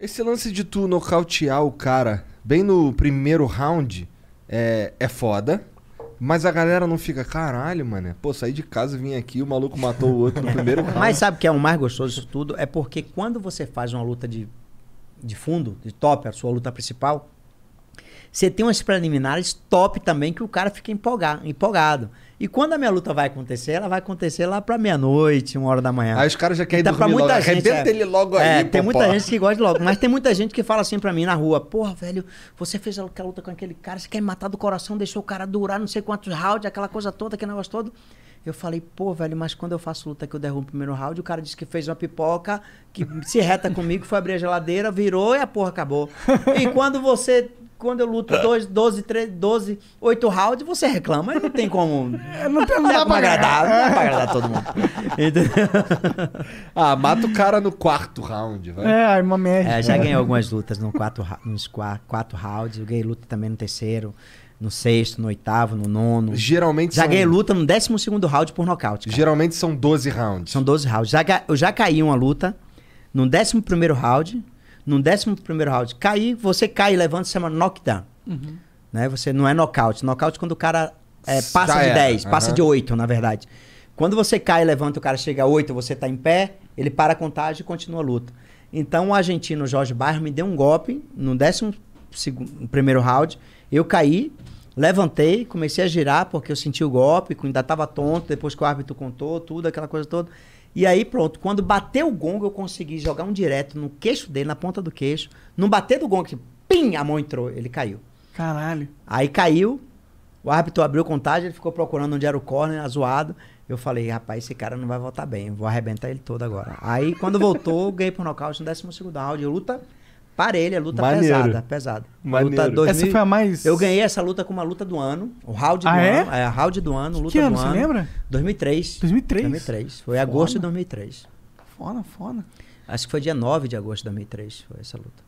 Esse lance de tu nocautear o cara bem no primeiro round é, é foda. Mas a galera não fica, caralho, mano. Pô, saí de casa, vim aqui, o maluco matou o outro no primeiro round. Mas sabe o que é o mais gostoso disso tudo? É porque quando você faz uma luta de, de fundo, de top, a sua luta principal, você tem umas preliminares top também que o cara fica empolgado. E quando a minha luta vai acontecer, ela vai acontecer lá pra meia-noite, uma hora da manhã. Aí os caras já querem então, dormir muita logo. Gente, Arrebenta é, ele logo é, Tem muita gente que gosta de logo. Mas tem muita gente que fala assim pra mim na rua, porra, velho, você fez aquela luta com aquele cara, você quer me matar do coração, deixou o cara durar não sei quantos rounds, aquela coisa toda, aquele negócio todo. Eu falei, pô, velho, mas quando eu faço luta que eu derrubo o primeiro round, o cara disse que fez uma pipoca, que se reta comigo, foi abrir a geladeira, virou e a porra acabou. E quando você quando eu luto 12, 13, 12 8 rounds, você reclama. Não tem como. É, não, tem, nada dá pra agradar. Não dá pra agradar todo mundo. ah, mata o cara no quarto round, vai. É, a irmã merda. É, já ganhei algumas lutas no quatro, nos quatro, rounds. Eu ganhei luta também no terceiro. No sexto, no oitavo, no nono. Geralmente já são... ganhei luta no décimo segundo round por nocaute. Cara. Geralmente são 12 rounds. São 12 rounds. Já, eu já caí uma luta no décimo primeiro round no 11 round cair, você cai e levanta, se chama knockdown. Uhum. Né? Você não é knockout. Knockout é quando o cara é, passa Já de 10, uhum. passa de 8, na verdade. Quando você cai e levanta, o cara chega a 8, você está em pé, ele para a contagem e continua a luta. Então o argentino Jorge Bairro me deu um golpe no 11 primeiro round. Eu caí, levantei, comecei a girar porque eu senti o golpe, ainda estava tonto, depois que o árbitro contou, tudo, aquela coisa toda. E aí, pronto, quando bateu o gongo, eu consegui jogar um direto no queixo dele, na ponta do queixo. Não bater do gongo, pim, a mão entrou, ele caiu. Caralho. Aí caiu, o árbitro abriu contagem, ele ficou procurando onde era o corner, azoado. Eu falei, rapaz, esse cara não vai voltar bem, vou arrebentar ele todo agora. Aí, quando voltou, ganhei por nocaute no 12 round, luta Parelha, luta Maneiro. pesada, pesada. Maneiro. Luta 2000, essa foi a mais. Eu ganhei essa luta com uma luta do ano, o round do ah, é? ano, é? round do ano, luta que ano, ano. Você lembra? 2003. 2003. 2003. Foi foda. agosto de 2003. Fona, fona. Acho que foi dia 9 de agosto de 2003, foi essa luta.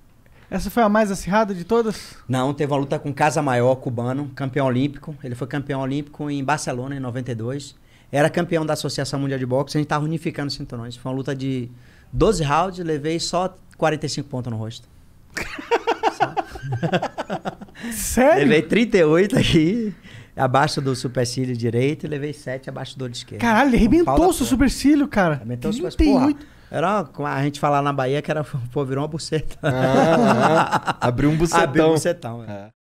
Essa foi a mais acirrada de todas? Não, teve uma luta com Casa Maior cubano, campeão olímpico. Ele foi campeão olímpico em Barcelona em 92. Era campeão da Associação Mundial de Boxe, a gente tava unificando os cinturões. Foi uma luta de 12 rounds, levei só 45 pontos no rosto. Sério? Levei 38 aqui, abaixo do supercílio direito, e levei 7 abaixo do olho esquerdo. Caralho, arrebentou o seu supercílio, cara. Arrebentou o supercílio. era como a gente falar na Bahia que era, pô, virou uma buceta. Ah, ah, abriu um bucetão. Abriu um bucetão, é. é.